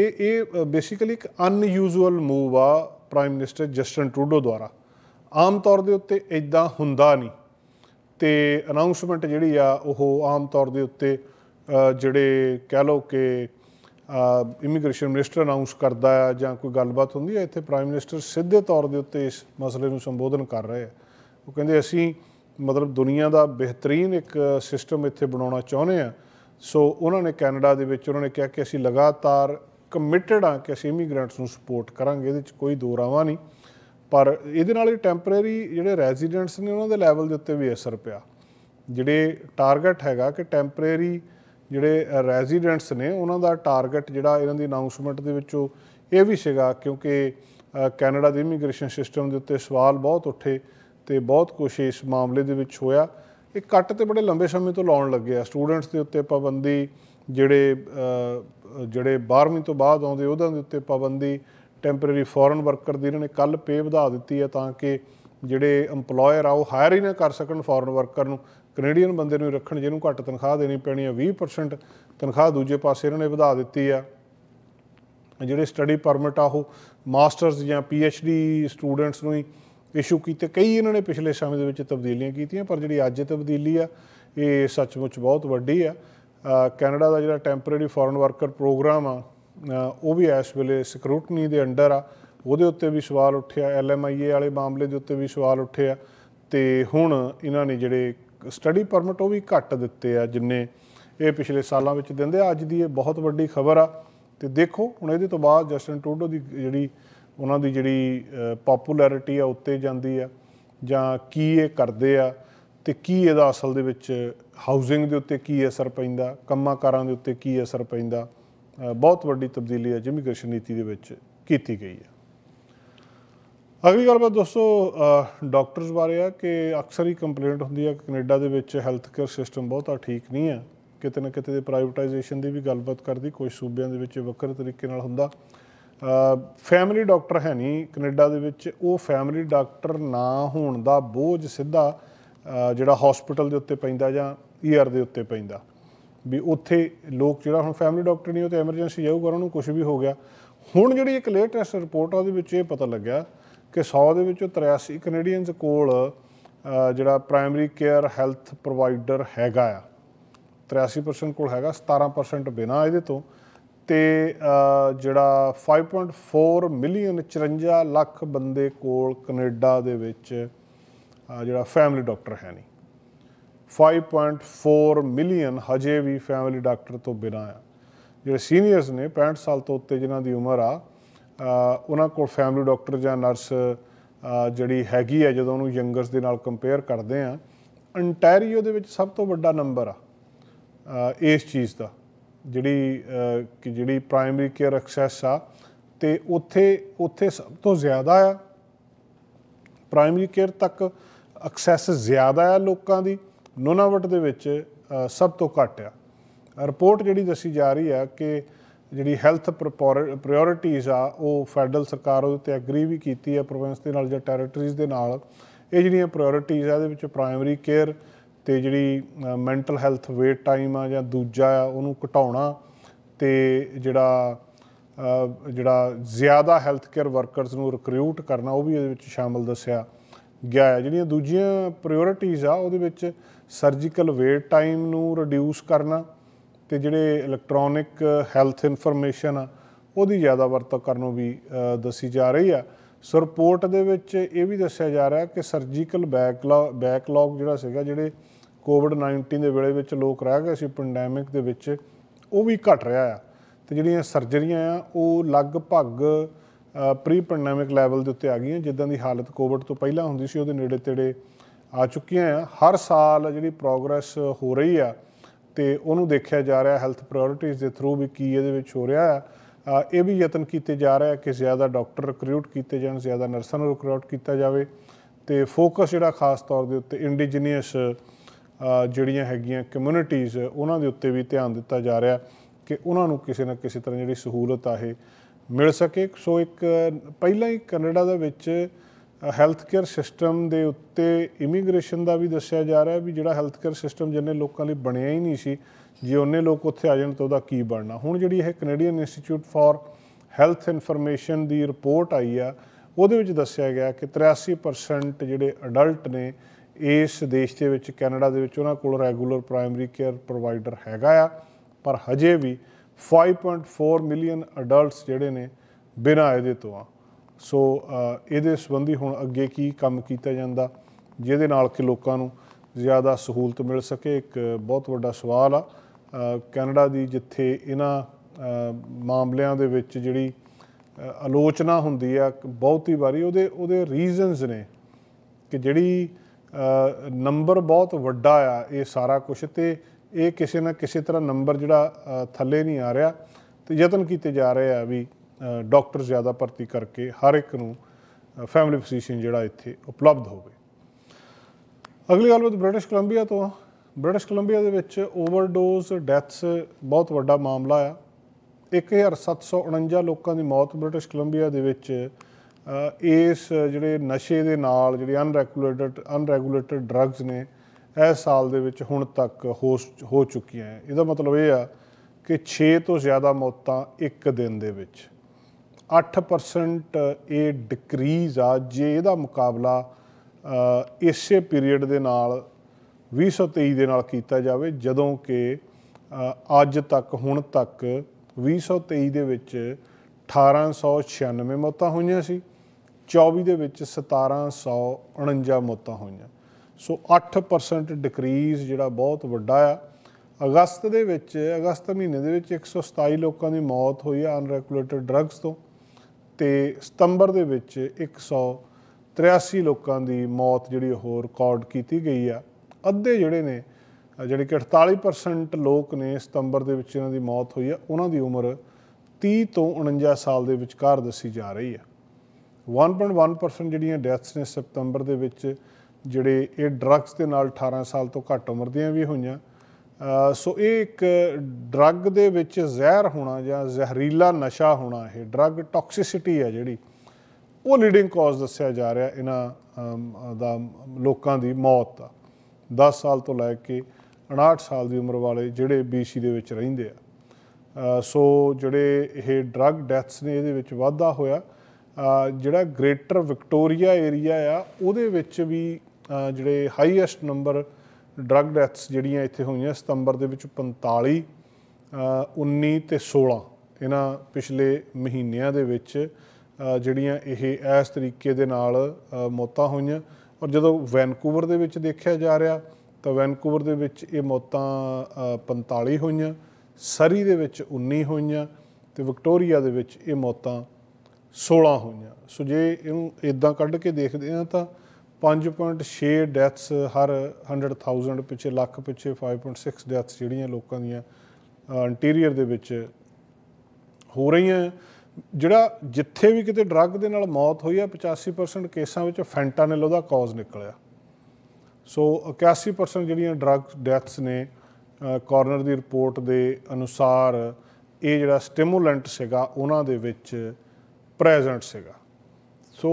ਇਹ ਇਹ ਬੇਸਿਕਲੀ ਇੱਕ ਅਨਯੂਜੂਅਲ ਮੂਵ ਆ ਪ੍ਰਾਈਮ ਮਿਨਿਸਟਰ ਜਸਟਨ ਟਰੂਡੋ ਦੁਆਰਾ ਆਮ ਤੌਰ ਦੇ ਉੱਤੇ ਇਦਾਂ ਹੁੰਦਾ ਨਹੀਂ ਤੇ ਅਨਾਉਂਸਮੈਂਟ ਜਿਹੜੀ ਆ ਉਹ ਆਮ ਤੌਰ ਦੇ ਉੱਤੇ ਜਿਹੜੇ ਕਹਿ ਲਓ ਕਿ ਇਮੀਗ੍ਰੇਸ਼ਨ ਮਿਨਿਸਟਰ ਅਨਾਉਂਸ ਕਰਦਾ ਆ ਜਾਂ ਕੋਈ ਗੱਲਬਾਤ ਹੁੰਦੀ ਹੈ ਇੱਥੇ ਪ੍ਰਾਈਮ ਮਿਨਿਸਟਰ ਸਿੱਧੇ ਤੌਰ ਦੇ ਉੱਤੇ ਇਸ ਮਸਲੇ ਨੂੰ ਸੰਬੋਧਨ ਕਰ ਰਹੇ ਆ ਉਹ ਕਹਿੰਦੇ ਅਸੀਂ ਮਤਲਬ ਦੁਨੀਆ ਦਾ ਬਿਹਤਰੀਨ ਇੱਕ ਸਿਸਟਮ ਇੱਥੇ ਬਣਾਉਣਾ ਚਾਹੁੰਦੇ ਆ ਸੋ ਉਹਨਾਂ ਨੇ ਕੈਨੇਡਾ ਦੇ ਵਿੱਚ ਉਹਨਾਂ ਨੇ ਕਿਹਾ ਕਿ ਅਸੀਂ ਲਗਾਤਾਰ ਕਮਿਟਡ ਆ ਕਿ ਅਸੀਂ ਇਮੀਗ੍ਰੈਂਟਸ ਨੂੰ ਸਪੋਰਟ ਕਰਾਂਗੇ ਇਹਦੇ ਵਿੱਚ ਕੋਈ ਦੋ ਰਾਵਾਂ ਨਹੀਂ ਪਰ ਇਹਦੇ ਨਾਲ ਇਹ ਟੈਂਪਰੇਰੀ ਜਿਹੜੇ ਰੈਜ਼ੀਡੈਂਟਸ ਨੇ ਉਹਨਾਂ ਦੇ ਲੈਵਲ ਦੇ ਉੱਤੇ ਵੀ ਅਸਰ ਪਿਆ ਜਿਹੜੇ ਟਾਰਗੇਟ ਹੈਗਾ ਕਿ ਟੈਂਪਰੇਰੀ ਜਿਹੜੇ ਰੈਜ਼ੀਡੈਂਟਸ ਨੇ ਉਹਨਾਂ ਦਾ ਟਾਰਗੇਟ ਜਿਹੜਾ ਇਹਨਾਂ ਦੀ ਅਨਾਉਂਸਮੈਂਟ ਦੇ ਵਿੱਚੋਂ ਇਹ ਵੀ ਸੀਗਾ ਕਿਉਂਕਿ ਕੈਨੇਡਾ ਦੇ ਇਮੀਗ੍ਰੇਸ਼ਨ ਸਿਸਟਮ ਦੇ ਉੱਤੇ ਸਵਾਲ ਬਹੁਤ ਉੱਠੇ ਤੇ ਬਹੁਤ ਕੁਝ ਇਸ ਮਾਮਲੇ ਦੇ ਵਿੱਚ ਹੋਇਆ ਇਹ ਕੱਟ ਤੇ ਬੜੇ ਲੰਬੇ ਸਮੇਂ ਤੋਂ ਲਾਉਣ ਲੱਗੇ ਆ ਸਟੂਡੈਂਟਸ ਦੇ ਉੱਤੇ ਪਾਬੰਦੀ ਜਿਹੜੇ ਜਿਹੜੇ 12ਵੀਂ ਤੋਂ ਬਾਅਦ ਆਉਂਦੇ ਉਹਨਾਂ ਦੇ ਉੱਤੇ ਪਾਬੰਦੀ ਟੈਂਪਰੇਰੀ ਫੋਰਨ ਵਰਕਰ ਦੀ ਇਹਨਾਂ ਨੇ ਕੱਲ ਪੇ ਵਧਾ ਦਿੱਤੀ ਹੈ ਤਾਂ ਕਿ ਜਿਹੜੇ EMPLOYER ਆ ਉਹ ਹਾਇਰ ਹੀ ਨਾ ਕਰ ਸਕਣ ਫੋਰਨ ਵਰਕਰ ਨੂੰ ਕੈਨੇਡੀਅਨ ਬੰਦੇ ਨੂੰ ਰੱਖਣ ਜਿਹਨੂੰ ਘੱਟ ਤਨਖਾਹ ਦੇਣੀ ਪੈਣੀ ਹੈ 20% ਤਨਖਾਹ ਦੂਜੇ ਪਾਸੇ ਇਹਨਾਂ ਨੇ ਵਧਾ ਦਿੱਤੀ ਆ ਜਿਹੜੇ ਸਟੱਡੀ ਪਰਮਿਟ ਆ ਉਹ ਮਾਸਟਰਸ ਜਾਂ PhD ਸਟੂਡੈਂਟਸ ਨੂੰ ਹੀ ਇਸ਼ੂ ਕੀਤੇ ਕਈ ਇਹਨਾਂ ਨੇ ਪਿਛਲੇ ਸਮੇਂ ਦੇ ਵਿੱਚ ਤਬਦੀਲੀਆਂ ਕੀਤੀਆਂ ਪਰ ਜਿਹੜੀ ਅੱਜ ਤਬਦੀਲੀ ਆ ਇਹ ਸੱਚਮੁੱਚ ਬਹੁਤ ਵੱਡੀ ਆ ਕੈਨੇਡਾ ਦਾ ਜਿਹੜਾ ਟੈਂਪਰੇਰੀ ਫੋਰਨ ਵਰਕਰ ਪ੍ਰੋਗਰਾਮ ਆ ਉਹ ਵੀ ਇਸ ਵੇਲੇ ਸਕਰੂਟਨੀ ਦੇ ਅੰਡਰ ਆ ਉਹਦੇ ਉੱਤੇ ਵੀ ਸਵਾਲ ਉੱਠਿਆ ਐਲਐਮਆਈਏ ਵਾਲੇ ਮਾਮਲੇ ਦੇ ਉੱਤੇ ਵੀ ਸਵਾਲ ਉੱਠਿਆ ਤੇ ਹੁਣ ਇਹਨਾਂ ਨੇ ਜਿਹੜੇ ਸਟੱਡੀ ਪਰਮਿਟ ਉਹ ਵੀ ਘੱਟ ਦਿੱਤੇ ਆ ਜਿੰਨੇ ਇਹ ਪਿਛਲੇ ਸਾਲਾਂ ਵਿੱਚ ਦਿੰਦੇ ਆ ਅੱਜ ਦੀ ਇਹ ਬਹੁਤ ਵੱਡੀ ਖਬਰ ਆ ਤੇ ਦੇਖੋ ਹੁਣ ਇਹਦੇ ਤੋਂ ਬਾਅਦ ਜਸਟਨ ਟੂਡੋ ਦੀ ਜਿਹੜੀ ਉਹਨਾਂ ਦੀ ਜਿਹੜੀ ਪਪੂਲੈਰਿਟੀ ਆ ਉੱਤੇ ਜਾਂਦੀ ਆ ਜਾਂ ਕੀ ਇਹ ਕਰਦੇ ਆ ਤੇ ਕੀ ਇਹਦਾ ਅਸਲ ਦੇ ਵਿੱਚ ਹਾਊਸਿੰਗ ਦੇ ਉੱਤੇ ਕੀ ਅਸਰ ਪੈਂਦਾ ਕੰਮਾਂਕਾਰਾਂ ਦੇ ਉੱਤੇ ਕੀ ਅਸਰ ਪੈਂਦਾ ਬਹੁਤ ਵੱਡੀ ਤਬਦੀਲੀ ਹੈ ਇਮੀਗ੍ਰੇਸ਼ਨ ਨੀਤੀ ਦੇ ਵਿੱਚ ਕੀਤੀ ਗਈ ਹੈ ਅਗਲੀ ਗੱਲ ਬਾਤ ਦੋਸਤੋ ਡਾਕਟਰਸ ਬਾਰੇ ਆ ਕਿ ਅਕਸਰ ਹੀ ਕੰਪਲੇਂਟ ਹੁੰਦੀ ਹੈ ਕਿ ਕੈਨੇਡਾ ਦੇ ਵਿੱਚ ਹੈਲਥ ਕੇਅਰ ਸਿਸਟਮ ਬਹੁਤਾ ਠੀਕ ਨਹੀਂ ਹੈ ਕਿਤੇ ਨਾ ਕਿਤੇ ਦੇ ਪ੍ਰਾਈਵੇਟਾਈਜੇਸ਼ਨ ਦੀ ਵੀ ਗੱਲਬਾਤ ਕਰਦੀ ਕੁਝ ਸੂਬਿਆਂ ਦੇ ਵਿੱਚ ਵੱਖਰੇ ਤਰੀਕੇ ਨਾਲ ਹੁੰਦਾ ਫੈਮਿਲੀ ਡਾਕਟਰ ਹੈ ਨਹੀਂ ਕੈਨੇਡਾ ਦੇ ਵਿੱਚ ਉਹ ਫੈਮਿਲੀ ਡਾਕਟਰ ਨਾ ਹੋਣ ਦਾ ਬੋਝ ਸਿੱਧਾ ਜਿਹੜਾ ਹਸਪੀਟਲ ਦੇ ਉੱਤੇ ਪੈਂਦਾ ਜਾਂ ਈਆਰ e ਦੇ ਉੱਤੇ ਪੈਂਦਾ ਵੀ ਉੱਥੇ ਲੋਕ ਜਿਹੜਾ ਹੁਣ ਫੈਮਿਲੀ ਡਾਕਟਰ ਨਹੀਂ ਉਹ ਤੇ ਐਮਰਜੈਂਸੀ ਜਾਊਗਾ ਕਰਨ ਨੂੰ ਕੁਝ ਵੀ ਹੋ ਗਿਆ ਹੁਣ ਜਿਹੜੀ ਇੱਕ ਲੇਟੈਸਟ ਰਿਪੋਰਟ ਆ ਉਹਦੇ ਵਿੱਚ ਇਹ ਪਤਾ ਲੱਗਿਆ ਕਿ 100 ਦੇ ਵਿੱਚੋਂ 83 ਕੈਨੇਡੀਅਨਸ ਕੋਲ ਜਿਹੜਾ ਪ੍ਰਾਇਮਰੀ ਕੇਅਰ ਹੈਲਥ ਪ੍ਰੋਵਾਈਡਰ ਹੈਗਾ ਆ 83% ਕੋਲ ਹੈਗਾ 17% ਬਿਨਾ ਇਹਦੇ ਤੋਂ ਤੇ ਜਿਹੜਾ 5.4 ਮਿਲੀਅਨ 54 ਲੱਖ ਬੰਦੇ ਕੋਲ ਕੈਨੇਡਾ ਦੇ ਵਿੱਚ ਜਿਹੜਾ ਫੈਮਿਲੀ ਡਾਕਟਰ ਹੈ ਨਹੀਂ 5.4 ਮਿਲੀਅਨ ਹਜੇ ਵੀ ਫੈਮਿਲੀ ਡਾਕਟਰ ਤੋਂ ਬਿਨਾ ਆ ਜਿਹੜੇ ਸੀਨੀਅਰਸ ਨੇ 65 ਸਾਲ ਤੋਂ ਉੱਤੇ ਜਿਨ੍ਹਾਂ ਦੀ ਉਮਰ ਆ ਉਹਨਾਂ ਕੋਲ ਫੈਮਿਲੀ ਡਾਕਟਰ ਜਾਂ ਨਰਸ ਜਿਹੜੀ ਹੈਗੀ ਹੈ ਜਦੋਂ ਉਹਨੂੰ ਯੰਗਰਸ ਦੇ ਨਾਲ ਕੰਪੇਅਰ ਕਰਦੇ ਆ ਅੰਟਾਰੀਓ ਦੇ ਵਿੱਚ ਸਭ ਤੋਂ ਵੱਡਾ ਨੰਬਰ ਆ ਇਸ ਚੀਜ਼ ਦਾ ਜਿਹੜੀ ਕਿ ਜਿਹੜੀ ਪ੍ਰਾਇਮਰੀ ਕੇਅਰ ਐਕਸੈਸ ਆ ਤੇ ਉੱਥੇ ਉੱਥੇ ਸਭ ਤੋਂ ਜ਼ਿਆਦਾ ਆ ਪ੍ਰਾਇਮਰੀ ਕੇਅਰ ਤੱਕ ਐਕਸੈਸ ਜ਼ਿਆਦਾ ਹੈ ਲੋਕਾਂ ਦੀ ਨੋਨਾਵਟ ਦੇ ਵਿੱਚ ਸਭ ਤੋਂ ਘੱਟ ਆ ਰਿਪੋਰਟ ਜਿਹੜੀ ਦੱਸੀ ਜਾ ਰਹੀ ਆ ਕਿ ਜਿਹੜੀ ਹੈਲਥ ਪ੍ਰਾਇੋਰਟੀਜ਼ ਆ ਉਹ ਫੈਡਰਲ ਸਰਕਾਰ ਉਹਦੇ ਤੇ ਐਗਰੀ ਵੀ ਕੀਤੀ ਆ ਪ੍ਰੋਵਿੰਸ ਦੇ ਨਾਲ ਜਾਂ ਟੈਰੀਟਰੀਜ਼ ਦੇ ਨਾਲ ਇਹ ਜਿਹੜੀਆਂ ਪ੍ਰਾਇੋਰਟੀਜ਼ ਆ ਇਹਦੇ ਵਿੱਚ ਪ੍ਰਾਇਮਰੀ ਕੇਅਰ ਤੇ ਜਿਹੜੀ ਮੈਂਟਲ ਹੈਲਥ ਵੇਟ ਟਾਈਮ ਆ ਜਾਂ ਦੂਜਾ ਆ ਉਹਨੂੰ ਘਟਾਉਣਾ ਤੇ ਜਿਹੜਾ ਜਿਹੜਾ ਜ਼ਿਆਦਾ ਹੈਲਥ ਕੇਅਰ ਵਰਕਰਸ ਨੂੰ ਰਿਕਰੂਟ ਕਰਨਾ ਉਹ ਵੀ ਇਹਦੇ ਵਿੱਚ ਸ਼ਾਮਲ ਦੱਸਿਆ ਗਿਆ ਹੈ ਜਿਹੜੀਆਂ ਦੂਜੀਆਂ ਪ੍ਰਾਇੋਰਟੀਜ਼ ਆ ਉਹਦੇ ਵਿੱਚ ਸਰਜੀਕਲ ਵੇਟ ਟਾਈਮ ਨੂੰ ਰਿਡਿਊਸ ਕਰਨਾ ਤੇ ਜਿਹੜੇ ਇਲੈਕਟ੍ਰੋਨਿਕ ਹੈਲਥ ਇਨਫੋਰਮੇਸ਼ਨ ਆ ਉਹਦੀ ਜ਼ਿਆਦਾ ਵਰਤੋਂ ਕਰਨ ਨੂੰ ਵੀ ਦੱਸੀ ਜਾ ਰਹੀ ਆ ਸੋ ਰਿਪੋਰਟ ਦੇ ਵਿੱਚ ਇਹ ਵੀ ਦੱਸਿਆ ਜਾ ਰਿਹਾ ਕਿ ਸਰਜੀਕਲ ਬੈਕਲੌਗ ਬੈਕਲੌਗ ਜਿਹੜਾ ਸੀਗਾ ਜਿਹੜੇ ਕੋਵਿਡ-19 ਦੇ ਵੇਲੇ ਵਿੱਚ ਲੋਕ ਰਹਿ ਗਏ ਸੀ ਪੈਂਡੈਮਿਕ ਦੇ ਵਿੱਚ ਉਹ ਵੀ ਘਟ ਰਿਹਾ ਆ ਤੇ ਜਿਹੜੀਆਂ ਸਰਜਰੀਆਂ ਆ ਉਹ ਲਗਭਗ ਪ੍ਰੀ ਪੈਂਡੈਮਿਕ ਲੈਵਲ ਦੇ ਉੱਤੇ ਆ ਗਈਆਂ ਜਿੱਦਾਂ ਦੀ ਹਾਲਤ ਕੋਵਿਡ ਤੋਂ ਪਹਿਲਾਂ ਹੁੰਦੀ ਸੀ ਉਹਦੇ ਨੇੜੇ ਤੇੜੇ ਆ ਚੁੱਕੀਆਂ ਆ ਹਰ ਸਾਲ ਜਿਹੜੀ ਪ੍ਰੋਗਰੈਸ ਹੋ ਰਹੀ ਆ ਤੇ ਉਹਨੂੰ ਦੇਖਿਆ ਜਾ ਰਿਹਾ ਹੈਲਥ ਪ੍ਰਾਇੋਰਟੀਜ਼ ਦੇ ਥਰੂ ਵੀ ਕੀ ਇਹਦੇ ਵਿੱਚ ਹੋ ਰਿਹਾ ਆ ਇਹ ਵੀ ਯਤਨ ਕੀਤੇ ਜਾ ਰਿਹਾ ਕਿ ਜ਼ਿਆਦਾ ਡਾਕਟਰ ਰਿਕਰੂਟ ਕੀਤੇ ਜਾਣ ਜ਼ਿਆਦਾ ਨਰਸਾਂ ਨੂੰ ਰਿਕਰੂਟ ਕੀਤਾ ਜਾਵੇ ਤੇ ਫੋਕਸ ਜਿਹੜਾ ਖਾਸ ਤੌਰ ਦੇ ਉੱਤੇ ਇੰਡੀਜੀਨੀਅਸ ਜਿਹੜੀਆਂ ਹੈਗੀਆਂ ਕਮਿਊਨਿਟੀਆਂ ਉਹਨਾਂ ਦੇ ਉੱਤੇ ਵੀ ਧਿਆਨ ਦਿੱਤਾ ਜਾ ਰਿਹਾ ਕਿ ਉਹਨਾਂ ਨੂੰ ਕਿਸੇ ਨਾ ਕਿਸੇ ਤਰ੍ਹਾਂ ਜਿਹੜੀ ਸਹੂਲਤ ਆਹੇ ਮਿਲ ਸਕੇ ਸੋ ਇੱਕ ਪਹਿਲਾਂ ਹੀ ਕੈਨੇਡਾ ਦੇ ਵਿੱਚ ਹੈਲਥ ਕੇਅਰ ਸਿਸਟਮ ਦੇ ਉੱਤੇ ਇਮੀਗ੍ਰੇਸ਼ਨ ਦਾ ਵੀ ਦੱਸਿਆ ਜਾ ਰਿਹਾ ਵੀ ਜਿਹੜਾ ਹੈਲਥ ਕੇਅਰ ਸਿਸਟਮ ਜਿੰਨੇ ਲੋਕਾਂ ਲਈ ਬਣਿਆ ਹੀ ਨਹੀਂ ਸੀ ਜੇ ਉਹਨੇ ਲੋਕ ਉੱਥੇ ਆ ਜਾਣ ਤਾਂ ਉਹਦਾ ਕੀ ਬਣਨਾ ਹੁਣ ਜਿਹੜੀ ਇਹ Canadian Institute for Health Information ਦੀ ਰਿਪੋਰਟ ਆਈ ਆ ਉਹਦੇ ਵਿੱਚ ਦੱਸਿਆ ਗਿਆ ਕਿ 83% ਜਿਹੜੇ ਅਡਲਟ ਨੇ ਇਸ ਦੇਸ਼ ਦੇ ਵਿੱਚ ਕੈਨੇਡਾ ਦੇ ਵਿੱਚ ਉਹਨਾਂ ਕੋਲ ਰੈਗੂਲਰ ਪ੍ਰਾਇਮਰੀ ਕੇਅਰ ਪ੍ਰੋਵਾਈਡਰ ਹੈਗਾ ਆ ਪਰ ਹਜੇ ਵੀ 5.4 ਮਿਲੀਅਨ ਅਡਲਟਸ ਜਿਹੜੇ ਨੇ ਬਿਨਾਂ ਇਹਦੇ ਤੋਂ ਆ ਸੋ ਇਹਦੇ ਸੰਬੰਧੀ ਹੁਣ ਅੱਗੇ ਕੀ ਕੰਮ ਕੀਤਾ ਜਾਂਦਾ ਜਿਹਦੇ ਨਾਲ ਕਿ ਲੋਕਾਂ ਨੂੰ ਜ਼ਿਆਦਾ ਸਹੂਲਤ ਮਿਲ ਸਕੇ ਇੱਕ ਬਹੁਤ ਵੱਡਾ ਸਵਾਲ ਆ ਕੈਨੇਡਾ ਦੀ ਜਿੱਥੇ ਇਹਨਾਂ ਮਾਮਲਿਆਂ ਦੇ ਵਿੱਚ ਜਿਹੜੀ ਆਲੋਚਨਾ ਹੁੰਦੀ ਆ ਬਹੁਤੀ ਵਾਰੀ ਉਹਦੇ ਉਹਦੇ ਰੀਜ਼ਨਸ ਨੇ ਕਿ ਜਿਹੜੀ ਨੰਬਰ ਬਹੁਤ ਵੱਡਾ ਆ ਇਹ ਸਾਰਾ ਕੁਝ ਤੇ ਇਹ ਕਿਸੇ ਨਾ ਕਿਸੇ ਤਰ੍ਹਾਂ ਨੰਬਰ ਜਿਹੜਾ ਥੱਲੇ ਨਹੀਂ ਆ ਰਿਹਾ ਤੇ ਯਤਨ ਕੀਤੇ ਜਾ ਰਹੇ ਆ ਵੀ ਡਾਕਟਰ ਜ਼ਿਆਦਾ ਭਰਤੀ ਕਰਕੇ ਹਰ ਇੱਕ ਨੂੰ ਫੈਮਿਲੀ ਫਿਜ਼ੀਸ਼ੀਅਨ ਜਿਹੜਾ ਇੱਥੇ ਉਪਲਬਧ ਹੋਵੇ ਅਗਲੀ ਗੱਲ ਬ੍ਰਿਟਿਸ਼ ਕੋਲੰਬੀਆ ਤੋਂ ਬ੍ਰਿਟਿਸ਼ ਕੋਲੰਬੀਆ ਦੇ ਵਿੱਚ ਓਵਰਡੋਜ਼ ਡੈਥਸ ਬਹੁਤ ਵੱਡਾ ਮਾਮਲਾ ਆ 1749 ਲੋਕਾਂ ਦੀ ਮੌਤ ਬ੍ਰਿਟਿਸ਼ ਕੋਲੰਬੀਆ ਦੇ ਵਿੱਚ ਇਸ ਜਿਹੜੇ ਨਸ਼ੇ ਦੇ ਨਾਲ ਜਿਹੜੇ ਅਨਰੈਗੂਲੇਟਡ ਅਨਰੈਗੂਲੇਟਡ ਡਰੱਗਸ ਨੇ ਇਸ ਸਾਲ ਦੇ ਵਿੱਚ ਹੁਣ ਤੱਕ ਹੋ ਚੁੱਕੀਆਂ ਹੈ ਇਹਦਾ ਮਤਲਬ ਇਹ ਆ ਕਿ 6 ਤੋਂ ਜ਼ਿਆਦਾ ਮੌਤਾਂ ਇੱਕ ਦਿਨ ਦੇ ਵਿੱਚ 8% ਇਹ ਡਿਕਰੀਜ਼ ਆ ਜੇ ਇਹਦਾ ਮੁਕਾਬਲਾ ਇਸੇ ਪੀਰੀਅਡ ਦੇ ਨਾਲ 2023 ਦੇ ਨਾਲ ਕੀਤਾ ਜਾਵੇ ਜਦੋਂ ਕਿ ਅੱਜ ਤੱਕ ਹੁਣ ਤੱਕ 2023 ਦੇ ਵਿੱਚ 1896 ਮੌਤਾਂ ਹੋਈਆਂ ਸੀ 24 ਦੇ ਵਿੱਚ 1749 ਮੌਤਾਂ ਹੋਈਆਂ ਸੋ 8% ਡਿਕਰੀਜ਼ ਜਿਹੜਾ ਬਹੁਤ ਵੱਡਾ ਆ ਅਗਸਤ ਦੇ ਵਿੱਚ ਅਗਸਤ ਮਹੀਨੇ ਦੇ ਵਿੱਚ 127 ਲੋਕਾਂ ਦੀ ਮੌਤ ਹੋਈ ਆ ਅਨਰੈਗੂਲੇਟਡ ਡਰੱਗਸ ਤੋਂ ਤੇ ਸਤੰਬਰ ਦੇ ਵਿੱਚ 183 ਲੋਕਾਂ ਦੀ ਮੌਤ ਜਿਹੜੀ ਉਹ ਰਿਕਾਰਡ ਕੀਤੀ ਗਈ ਆ ਅੱਧੇ ਜਿਹੜੇ ਨੇ ਜਿਹੜੇ ਕਿ 48% ਲੋਕ ਨੇ ਸਤੰਬਰ ਦੇ ਵਿੱਚ ਇਹਨਾਂ ਦੀ ਮੌਤ ਹੋਈ ਆ ਉਹਨਾਂ ਦੀ ਉਮਰ 30 ਤੋਂ 49 ਸਾਲ ਦੇ ਵਿਚਕਾਰ ਦੱਸੀ ਜਾ ਰਹੀ ਆ 1.1% ਜਿਹੜੀਆਂ ਡੈਥਸ ਨੇ ਸਤੰਬਰ ਦੇ ਵਿੱਚ ਜਿਹੜੇ ਇਹ ਡਰੱਗਸ ਦੇ ਨਾਲ 18 ਸਾਲ ਤੋਂ ਘੱਟ ਉਮਰ ਦੀਆਂ ਵੀ ਹੋਈਆਂ ਸੋ ਇਹ ਇੱਕ ਡਰੱਗ ਦੇ ਵਿੱਚ ਜ਼ਹਿਰ ਹੋਣਾ ਜਾਂ ਜ਼ਹਿਰੀਲਾ ਨਸ਼ਾ ਹੋਣਾ ਇਹ ਡਰੱਗ ਟੌਕਸਿਸਿਟੀ ਹੈ ਜਿਹੜੀ ਉਹ ਲੀਡਿੰਗ ਕਾਜ਼ ਦੱਸਿਆ ਜਾ ਰਿਹਾ ਇਹਨਾਂ ਦਾ ਲੋਕਾਂ ਦੀ ਮੌਤ ਦਾ 10 ਸਾਲ ਤੋਂ ਲੈ ਕੇ 59 ਸਾਲ ਦੀ ਉਮਰ ਵਾਲੇ ਜਿਹੜੇ ਬੀਸੀ ਦੇ ਵਿੱਚ ਰਹਿੰਦੇ ਆ ਸੋ ਜਿਹੜੇ ਇਹ ਡਰੱਗ ਡੈਥਸ ਨੇ ਇਹਦੇ ਵਿੱਚ ਵਾਧਾ ਹੋਇਆ ਜਿਹੜਾ ਗ੍ਰੇਟਰ ਵਿਕਟੋਰੀਆ ਏਰੀਆ ਆ ਉਹਦੇ ਵਿੱਚ ਵੀ ਜਿਹੜੇ ਹਾਈਐਸਟ ਨੰਬਰ ਡਰੱਗ ਡੈਥਸ ਜਿਹੜੀਆਂ ਇੱਥੇ ਹੋਈਆਂ ਸਤੰਬਰ ਦੇ ਵਿੱਚ 45 19 ਤੇ 16 ਇਹਨਾਂ ਪਿਛਲੇ ਮਹੀਨਿਆਂ ਦੇ ਵਿੱਚ ਜਿਹੜੀਆਂ ਇਹ ਇਸ ਤਰੀਕੇ ਦੇ ਨਾਲ ਮੌਤਾਂ ਹੋਈਆਂ ਔਰ ਜਦੋਂ ਵੈਨਕੂਵਰ ਦੇ ਵਿੱਚ ਦੇਖਿਆ ਜਾ ਰਿਹਾ ਤਾਂ ਵੈਨਕੂਵਰ ਦੇ ਵਿੱਚ ਇਹ ਮੌਤਾਂ 45 ਹੋਈਆਂ ਸਰੀ ਦੇ ਵਿੱਚ 19 ਹੋਈਆਂ ਤੇ ਵਿਕਟੋਰੀਆ ਦੇ ਵਿੱਚ ਇਹ ਮੌਤਾਂ 16 ਹੋਈਆਂ ਸੋ ਜੇ ਇਹਨੂੰ ਇਦਾਂ ਕੱਢ ਕੇ ਦੇਖਦੇ ਆ ਤਾਂ 5.6 ਡੈਥਸ ਹਰ 100000 ਪਿੱਛੇ ਲੱਖ ਪਿੱਛੇ 5.6 ਡੈਥਸ ਜਿਹੜੀਆਂ ਲੋਕਾਂ ਦੀਆਂ ਇੰਟੀਰੀਅਰ ਦੇ ਵਿੱਚ ਹੋ ਰਹੀਆਂ ਜਿਹੜਾ ਜਿੱਥੇ ਵੀ ਕਿਤੇ ਡਰੱਗ ਦੇ ਨਾਲ ਮੌਤ ਹੋਈ ਆ 85% ਕੇਸਾਂ ਵਿੱਚ ਫੈਂਟਾਨਿਲ ਉਹਦਾ ਕੌਜ਼ ਨਿਕਲਿਆ ਸੋ 81% ਜਿਹੜੀਆਂ ਡਰੱਗ ਡੈਥਸ ਨੇ ਕਾਰਨਰ ਦੀ ਰਿਪੋਰਟ ਦੇ ਅਨੁਸਾਰ ਇਹ ਜਿਹੜਾ ਸਟਿਮੂਲੈਂਟ ਸੀਗਾ ਉਹਨਾਂ ਦੇ ਵਿੱਚ ਪ੍ਰੈਜ਼ੈਂਟ ਸੀਗਾ ਸੋ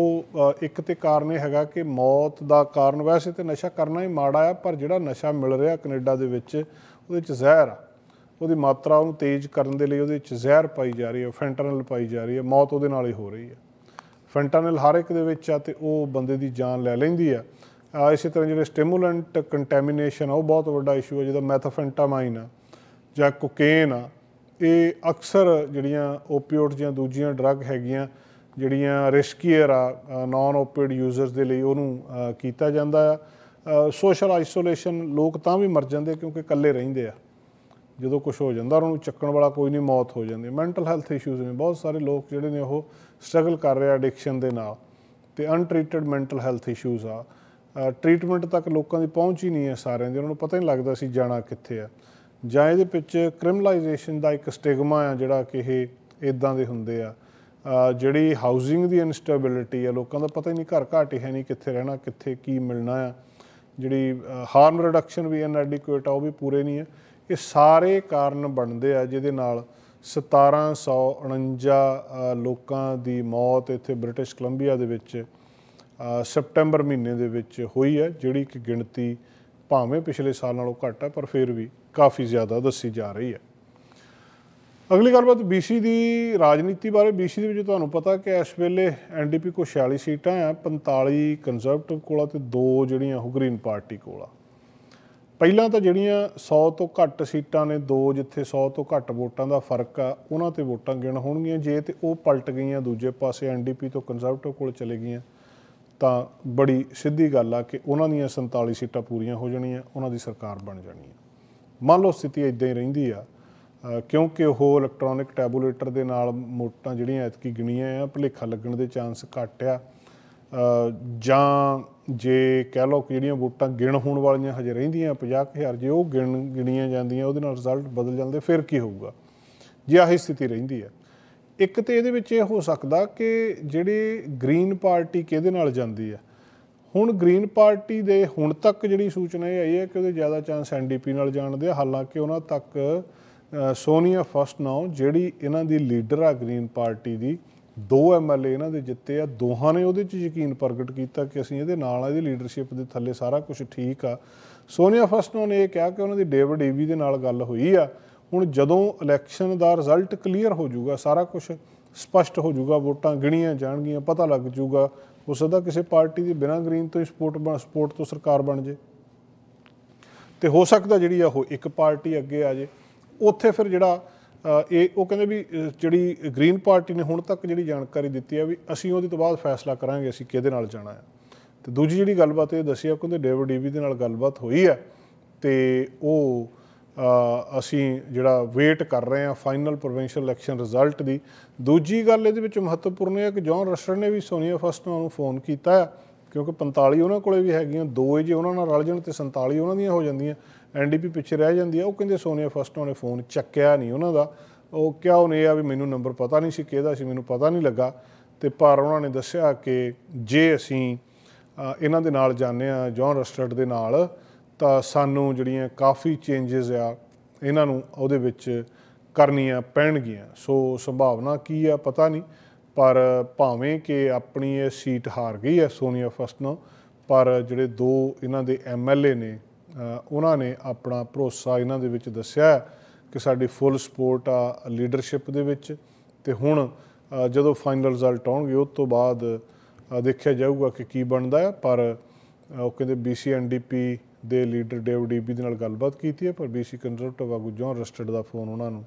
ਇੱਕ ਤੇ ਕਾਰਨ ਇਹ ਹੈਗਾ ਕਿ ਮੌਤ ਦਾ ਕਾਰਨ ਵੈਸੇ ਤੇ ਨਸ਼ਾ ਕਰਨਾ ਹੀ ਮਾੜਾ ਆ ਪਰ ਜਿਹੜਾ ਨਸ਼ਾ ਮਿਲ ਰਿਹਾ ਕੈਨੇਡਾ ਦੇ ਵਿੱਚ ਉਹਦੇ ਵਿੱਚ ਜ਼ਹਿਰ ਆ ਉਹਦੀ ਮਾਤਰਾ ਨੂੰ ਤੇਜ਼ ਕਰਨ ਦੇ ਲਈ ਉਹਦੇ ਵਿੱਚ ਜ਼ਹਿਰ ਪਾਈ ਜਾ ਰਹੀ ਹੈ ਫੈਂਟਨਲ ਪਾਈ ਜਾ ਰਹੀ ਹੈ ਮੌਤ ਉਹਦੇ ਨਾਲ ਹੀ ਹੋ ਰਹੀ ਹੈ ਫੈਂਟਨਲ ਹਰ ਇੱਕ ਦੇ ਵਿੱਚ ਆ ਤੇ ਉਹ ਬੰਦੇ ਦੀ ਜਾਨ ਲੈ ਲੈਂਦੀ ਆ ਇਸੇ ਤਰ੍ਹਾਂ ਜਿਹੜੇ ਸਟਿਮੂਲੈਂਟ ਕੰਟੈਮੀਨੇਸ਼ਨ ਆ ਉਹ ਬਹੁਤ ਵੱਡਾ ਇਸ਼ੂ ਹੈ ਜਿਹਦਾ ਮੈਥਫੈਂਟਾਮਾਈਨ ਆ ਜਾਂ ਕੋਕੇਨ ਆ ਇਹ ਅਕਸਰ ਜਿਹੜੀਆਂ ਓਪੀਓਇਡ ਜਾਂ ਦੂਜੀਆਂ ਡਰੱਗ ਹੈਗੀਆਂ ਜਿਹੜੀਆਂ ਰਿਸਕੀਅਰ ਆ ਨਾਨ ਓਪਿਡ ਯੂਜ਼ਰਸ ਦੇ ਲਈ ਉਹਨੂੰ ਕੀਤਾ ਜਾਂਦਾ ਆ ਸੋਸ਼ਲ ਆਈਸੋਲੇਸ਼ਨ ਲੋਕ ਤਾਂ ਵੀ ਮਰ ਜਾਂਦੇ ਕਿਉਂਕਿ ਇਕੱਲੇ ਰਹਿੰਦੇ ਆ ਜਦੋਂ ਕੁਝ ਹੋ ਜਾਂਦਾ ਉਹਨੂੰ ਚੱਕਣ ਵਾਲਾ ਕੋਈ ਨਹੀਂ ਮੌਤ ਹੋ ਜਾਂਦੀ ਮੈਂਟਲ ਹੈਲਥ ਇਸ਼ੂਜ਼ ਨੇ ਬਹੁਤ ਸਾਰੇ ਲੋਕ ਜਿਹੜੇ ਨੇ ਉਹ ਸਟਰਗਲ ਕਰ ਰਹੇ ਆ ਐਡਿਕਸ਼ਨ ਦੇ ਨਾਲ ਤੇ ਅਨਟ੍ਰੀਟਡ ਮੈਂਟਲ ਹੈਲਥ ਇਸ਼ੂਜ਼ ਆ ਟ੍ਰੀਟਮੈਂਟ ਤੱਕ ਲੋਕਾਂ ਦੀ ਪਹੁੰਚ ਹੀ ਨਹੀਂ ਹੈ ਸਾਰਿਆਂ ਦੀ ਉਹਨਾਂ ਨੂੰ ਪਤਾ ਹੀ ਨਹੀਂ ਲੱਗਦਾ ਸੀ ਜਾਣਾ ਕਿੱਥੇ ਆ ਜਾਂ ਇਹਦੇ ਵਿੱਚ ਕ੍ਰਿਮੀਨਲਾਈਜੇਸ਼ਨ ਦਾ ਇੱਕ ਸਟਿਗਮਾ ਆ ਜਿਹੜਾ ਕਿ ਇਹ ਇਦਾਂ ਦੇ ਹੁੰਦੇ ਆ ਜਿਹੜੀ ਹਾਊਸਿੰਗ ਦੀ ਇਨਸਟੇਬਿਲਿਟੀ ਆ ਲੋਕਾਂ ਦਾ ਪਤਾ ਹੀ ਨਹੀਂ ਘਰ ਘਾਟ ਹੀ ਹੈ ਨਹੀਂ ਕਿੱਥੇ ਰਹਿਣਾ ਕਿੱਥੇ ਕੀ ਮਿਲਣਾ ਆ ਜਿਹੜੀ ਹਾਰਮ ਰਿਡਕਸ਼ਨ ਵੀ ਇਨਐਡਿਕੁਏਟ ਆ ਉਹ ਵੀ ਪੂਰੇ ਨਹੀਂ ਆ ਇਹ ਸਾਰੇ ਕਾਰਨ ਬਣਦੇ ਆ ਜਿਹਦੇ ਨਾਲ 1749 ਲੋਕਾਂ ਦੀ ਮੌਤ ਇੱਥੇ ਬ੍ਰਿਟਿਸ਼ ਕੋਲੰਬੀਆ ਦੇ ਵਿੱਚ ਸਪਟੈਂਬਰ ਮਹੀਨੇ ਦੇ ਵਿੱਚ ਹੋਈ ਹੈ ਜਿਹੜੀ ਕਿ ਗਿਣਤੀ ਭਾਵੇਂ ਪਿਛਲੇ ਸਾਲ ਨਾਲੋਂ ਘੱਟ ਹੈ ਪਰ ਫਿਰ ਵੀ ਕਾਫੀ ਜ਼ਿਆਦਾ ਦੱਸੀ ਜਾ ਰਹੀ ਹੈ ਅਗਲੀ ਗੱਲਬਾਤ BC ਦੀ ਰਾਜਨੀਤੀ ਬਾਰੇ BC ਦੇ ਵਿੱਚ ਤੁਹਾਨੂੰ ਪਤਾ ਕਿ ਇਸ ਵੇਲੇ NDP ਕੋਲ 46 ਸੀਟਾਂ ਆ 45 ਕੰਜ਼ਰਵੇਟਿਵ ਕੋਲ ਤੇ ਦੋ ਜਿਹੜੀਆਂ ਉਹ ਗ੍ਰੀਨ ਪਾਰਟੀ ਕੋਲ ਆ ਪਹਿਲਾਂ ਤਾਂ ਜਿਹੜੀਆਂ 100 ਤੋਂ ਘੱਟ ਸੀਟਾਂ ਨੇ ਦੋ ਜਿੱਥੇ 100 ਤੋਂ ਘੱਟ ਵੋਟਾਂ ਦਾ ਫਰਕ ਆ ਉਹਨਾਂ ਤੇ ਵੋਟਾਂ ਗਿਣ ਹੋਣਗੀਆਂ ਜੇ ਤੇ ਉਹ ਪਲਟ ਗਈਆਂ ਦੂਜੇ ਪਾਸੇ NDP ਤੋਂ ਕੰਜ਼ਰਵੇਟਿਵ ਕੋਲ ਚਲੇ ਗਈਆਂ ਤਾਂ ਬੜੀ ਸਿੱਧੀ ਗੱਲ ਆ ਕਿ ਉਹਨਾਂ ਦੀਆਂ 47 ਸੀਟਾਂ ਪੂਰੀਆਂ ਹੋ ਜਾਣੀਆਂ ਉਹਨਾਂ ਦੀ ਸਰਕਾਰ ਬਣ ਜਾਣੀ ਆ ਮੰਨ ਲਓ ਸਥਿਤੀ ਇਦਾਂ ਹੀ ਰਹਿੰਦੀ ਆ ਕਿਉਂਕਿ ਉਹ ਇਲੈਕਟ੍ਰੋਨਿਕ ਟੈਬੂਲੇਟਰ ਦੇ ਨਾਲ ਮੋਟਾਂ ਜਿਹੜੀਆਂ ਐਤਕੀ ਗਿਣੀਆਂ ਆ ਭਲੇਖਾ ਲੱਗਣ ਦੇ ਚਾਂਸ ਘੱਟ ਆ ਜਾਂ ਜੇ ਕਹਿ ਲਓ ਕਿ ਜਿਹੜੀਆਂ ਵੋਟਾਂ ਗਿਣ ਹੋਣ ਵਾਲੀਆਂ ਹਜੇ ਰਹਿੰਦੀਆਂ 50000 ਜੇ ਉਹ ਗਿਣ ਗਿਣੀਆਂ ਜਾਂਦੀਆਂ ਉਹਦੇ ਨਾਲ ਰਿਜ਼ਲਟ ਬਦਲ ਜਾਂਦੇ ਫਿਰ ਕੀ ਹੋਊਗਾ ਜੇ ਆਹੀ ਸਥਿਤੀ ਰਹਿੰਦੀ ਹੈ ਇੱਕ ਤੇ ਇਹਦੇ ਵਿੱਚ ਇਹ ਹੋ ਸਕਦਾ ਕਿ ਜਿਹੜੇ ਗ੍ਰੀਨ ਪਾਰਟੀ ਕਿਹਦੇ ਨਾਲ ਜਾਂਦੀ ਹੈ ਹੁਣ ਗ੍ਰੀਨ ਪਾਰਟੀ ਦੇ ਹੁਣ ਤੱਕ ਜਿਹੜੀ ਸੂਚਨਾ ਇਹ ਆਈ ਹੈ ਕਿ ਉਹਦੇ ਜ਼ਿਆਦਾ ਚਾਂਸ ਐਨਡੀਪੀ ਨਾਲ ਜਾਣਦੇ ਆ ਹਾਲਾਂਕਿ ਉਹਨਾਂ ਤੱਕ ਸੋਨੀਆ ਫਸਟ ਨਾਉ ਜਿਹੜੀ ਇਹਨਾਂ ਦੀ ਲੀਡਰ ਆ ਗ੍ਰੀਨ ਪਾਰਟੀ ਦੀ ਦੋ ਐਮਐਲਏ ਇਹਨਾਂ ਦੇ ਜਿੱਤੇ ਆ ਦੋਹਾਂ ਨੇ ਉਹਦੇ 'ਚ ਯਕੀਨ ਪ੍ਰਗਟ ਕੀਤਾ ਕਿ ਅਸੀਂ ਇਹਦੇ ਨਾਲ ਆ ਇਹਦੀ ਲੀਡਰਸ਼ਿਪ ਦੇ ਥੱਲੇ ਸਾਰਾ ਕੁਝ ਠੀਕ ਆ ਸੋਨੀਆ ਫਸਟ ਨਾਉ ਨੇ ਇਹ ਕਿਹਾ ਕਿ ਉਹਨਾਂ ਦੀ ਡੇਵਿਡ ਏਵੀ ਦੇ ਨਾਲ ਗੱਲ ਹੋਈ ਆ ਹੁਣ ਜਦੋਂ ਇਲੈਕਸ਼ਨ ਦਾ ਰਿਜ਼ਲਟ ਕਲੀਅਰ ਹੋ ਜਾਊਗਾ ਸਾਰਾ ਕੁਝ ਸਪਸ਼ਟ ਹੋ ਜਾਊਗਾ ਵੋਟਾਂ ਗਿਣੀਆਂ ਜਾਣਗੀਆਂ ਪਤਾ ਲੱਗ ਜਾਊਗਾ ਹੋ ਸਕਦਾ ਕਿਸੇ ਪਾਰਟੀ ਦੀ ਬਿਨਾਂ ਗ੍ਰੀਨ ਤੋਂ ਹੀ ਸਪੋਰਟ ਸਪੋਰਟ ਤੋਂ ਸਰਕਾਰ ਬਣ ਜੇ ਤੇ ਹੋ ਸਕਦਾ ਜਿਹੜੀ ਆ ਉਹ ਇੱਕ ਪਾਰਟੀ ਅੱਗੇ ਆ ਜੇ ਉੱਥੇ ਫਿਰ ਜਿਹੜਾ ਇਹ ਉਹ ਕਹਿੰਦੇ ਵੀ ਜਿਹੜੀ ਗ੍ਰੀਨ ਪਾਰਟੀ ਨੇ ਹੁਣ ਤੱਕ ਜਿਹੜੀ ਜਾਣਕਾਰੀ ਦਿੱਤੀ ਆ ਵੀ ਅਸੀਂ ਉਹਦੇ ਤੋਂ ਬਾਅਦ ਫੈਸਲਾ ਕਰਾਂਗੇ ਅਸੀਂ ਕਿਹਦੇ ਨਾਲ ਜਾਣਾ ਹੈ ਤੇ ਦੂਜੀ ਜਿਹੜੀ ਗੱਲਬਾਤ ਇਹ ਦੱਸੀ ਆ ਕਹਿੰਦੇ ਡੇਵਿਡ ਡੀਵੀ ਦੇ ਨਾਲ ਗੱਲਬਾਤ ਹੋਈ ਆ ਤੇ ਉਹ ਅਸੀਂ ਜਿਹੜਾ ਵੇਟ ਕਰ ਰਹੇ ਹਾਂ ਫਾਈਨਲ ਪ੍ਰੋਵਿੰਸ਼ੀਅਲ ਇਲੈਕਸ਼ਨ ਰਿਜ਼ਲਟ ਦੀ ਦੂਜੀ ਗੱਲ ਇਹਦੇ ਵਿੱਚ ਮਹੱਤਵਪੂਰਨ ਹੈ ਕਿ ਜੌਨ ਰਸ਼ਰ ਨੇ ਵੀ ਸੋਨੀਆ ਫਸਟ ਨੂੰ ਫੋਨ ਕੀਤਾ ਕਿਉਂਕਿ 45 ਉਹਨਾਂ ਕੋਲੇ ਵੀ ਹੈਗੀਆਂ ਦੋ ਜੇ ਉਹਨਾਂ ਨਾਲ ਰਲ ਜਾਣ ਤੇ 47 ਉਹਨਾਂ ਦੀਆਂ ਹੋ ਜਾਂਦੀਆਂ ਐਨਡੀਪੀ ਪਿੱਛੇ ਰਹਿ ਜਾਂਦੀ ਆ ਉਹ ਕਹਿੰਦੇ ਸੋਨੀਆ ਫਸਟ ਉਹਨੇ ਫੋਨ ਚੱਕਿਆ ਨਹੀਂ ਉਹਨਾਂ ਦਾ ਉਹ ਕਿਹਾ ਉਹਨੇ ਆ ਵੀ ਮੈਨੂੰ ਨੰਬਰ ਪਤਾ ਨਹੀਂ ਸੀ ਕਿਹਦਾ ਸੀ ਮੈਨੂੰ ਪਤਾ ਨਹੀਂ ਲੱਗਾ ਤੇ ਪਰ ਉਹਨਾਂ ਨੇ ਦੱਸਿਆ ਕਿ ਜੇ ਅਸੀਂ ਇਹਨਾਂ ਦੇ ਨਾਲ ਜਾਂਦੇ ਆ ਜੌਨ ਰਸਟਰਡ ਦੇ ਨਾਲ ਤਾਂ ਸਾਨੂੰ ਜਿਹੜੀਆਂ ਕਾਫੀ ਚੇਂਜਸ ਆ ਇਹਨਾਂ ਨੂੰ ਉਹਦੇ ਵਿੱਚ ਕਰਨੀਆਂ ਪੈਣਗੀਆਂ ਸੋ ਸੰਭਾਵਨਾ ਕੀ ਆ ਪਤਾ ਨਹੀਂ ਪਰ ਭਾਵੇਂ ਕਿ ਆਪਣੀ ਇਹ ਸੀਟ ਹਾਰ ਗਈ ਹੈ ਸੋਨੀਆ ਫਸਟ ਨੂੰ ਪਰ ਜਿਹੜੇ ਦੋ ਇਹਨਾਂ ਦੇ ਐਮਐਲਏ ਨੇ ਉਹਨਾਂ ਨੇ ਆਪਣਾ ਭਰੋਸਾ ਇਹਨਾਂ ਦੇ ਵਿੱਚ ਦੱਸਿਆ ਕਿ ਸਾਡੀ ਫੁੱਲ ਸਪੋਰਟ ਆ ਲੀਡਰਸ਼ਿਪ ਦੇ ਵਿੱਚ ਤੇ ਹੁਣ ਜਦੋਂ ਫਾਈਨਲ ਰਿਜ਼ਲਟ ਆਉਣਗੇ ਉਸ ਤੋਂ ਬਾਅਦ ਦੇਖਿਆ ਜਾਊਗਾ ਕਿ ਕੀ ਬਣਦਾ ਹੈ ਪਰ ਉਹ ਕਹਿੰਦੇ ਬੀਸੀ ਐਨਡੀਪੀ ਦੇ ਲੀਡਰ ਡੇਵ ਡੀਬੀ ਦੇ ਨਾਲ ਗੱਲਬਾਤ ਕੀਤੀ ਹੈ ਪਰ ਬੀਸੀ ਕੰਜ਼ਰਵੇਟਿਵ ਆਗੂ ਜੋਨ ਰਸਟਡ ਦਾ ਫੋਨ ਉਹਨਾਂ ਨੂੰ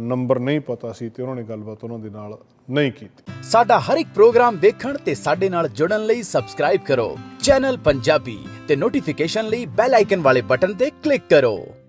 ਨੰਬਰ ਨਹੀਂ ਪਤਾ ਸੀ ਤੇ ਉਹਨਾਂ ਨੇ ਗੱਲਬਾਤ ਉਹਨਾਂ ਦੇ ਨਾਲ ਨਹੀਂ ਕੀਤੀ ਸਾਡਾ ਹਰ ਇੱਕ ਪ੍ਰੋਗਰਾਮ ਦੇਖਣ ਤੇ ਸਾਡੇ ਨਾਲ ਜੁੜਨ ਲਈ ਸਬਸਕ੍ਰਾਈਬ ਕਰੋ ਚੈਨਲ ਪੰਜਾਬੀ ਤੇ ਨੋਟੀਫਿਕੇਸ਼ਨ ਲਈ ਬੈਲ ਆਈਕਨ ਵਾਲੇ ਬਟਨ ਤੇ ਕਲਿੱਕ ਕਰੋ